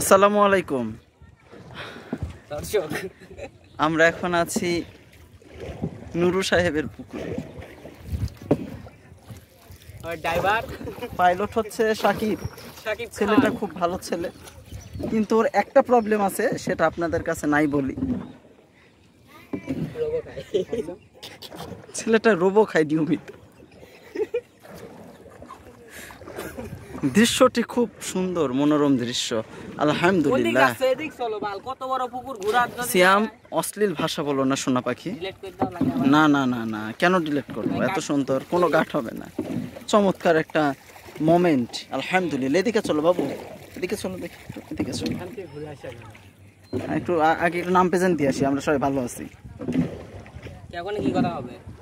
আসসালামু আলাইকুম আমরা এখন আছি নুরু সাহেবের পুকুরে পাইলট হচ্ছে সাকিব সাকিব ছেলেটা খুব ভালো ছেলে কিন্তু ওর একটা প্রবলেম আছে সেটা আপনাদের কাছে নাই বলি ছেলেটা রোবো খায় নিয়মিত দৃশ্যটি খুব সুন্দর মনোরম দৃশ্য আলহামদুলিল্লাহ সিয়াম অশ্লীল ভাষা বলো না সোনা পাখি না না না না কেন ডিলেট করবো এত সুন্দর কোনো গাঠ হবে না চমৎকার একটা মোমেন্ট আলহামদুলিল্লাহ এদিকে চলো বাবু এদিকে চলো দেখি এদিকে চলো একটু আগে একটু নাম প্রেজেন্ট দিয়ে আসি আমরা সবাই ভালো আছি এখন কি করা হবে